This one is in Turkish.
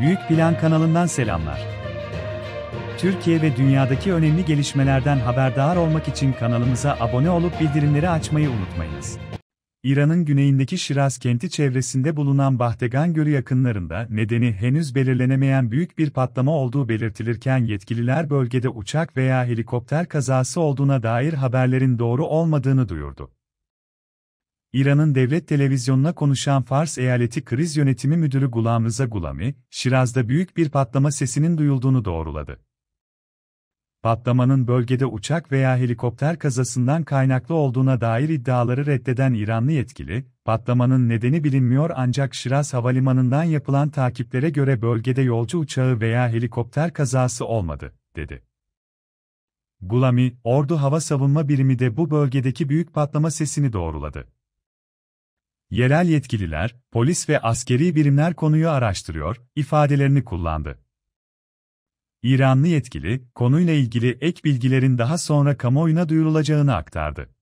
Büyük Plan kanalından selamlar. Türkiye ve dünyadaki önemli gelişmelerden haberdar olmak için kanalımıza abone olup bildirimleri açmayı unutmayınız. İran'ın güneyindeki Şiraz kenti çevresinde bulunan Bahdegan Gölü yakınlarında nedeni henüz belirlenemeyen büyük bir patlama olduğu belirtilirken yetkililer bölgede uçak veya helikopter kazası olduğuna dair haberlerin doğru olmadığını duyurdu. İran'ın devlet televizyonuna konuşan Fars Eyaleti Kriz Yönetimi Müdürü Gulam Rıza Gulami, Şiraz'da büyük bir patlama sesinin duyulduğunu doğruladı. Patlamanın bölgede uçak veya helikopter kazasından kaynaklı olduğuna dair iddiaları reddeden İranlı yetkili, patlamanın nedeni bilinmiyor ancak Şiraz Havalimanı'ndan yapılan takiplere göre bölgede yolcu uçağı veya helikopter kazası olmadı, dedi. Gulami, Ordu Hava Savunma Birimi de bu bölgedeki büyük patlama sesini doğruladı. Yerel yetkililer, polis ve askeri birimler konuyu araştırıyor, ifadelerini kullandı. İranlı yetkili, konuyla ilgili ek bilgilerin daha sonra kamuoyuna duyurulacağını aktardı.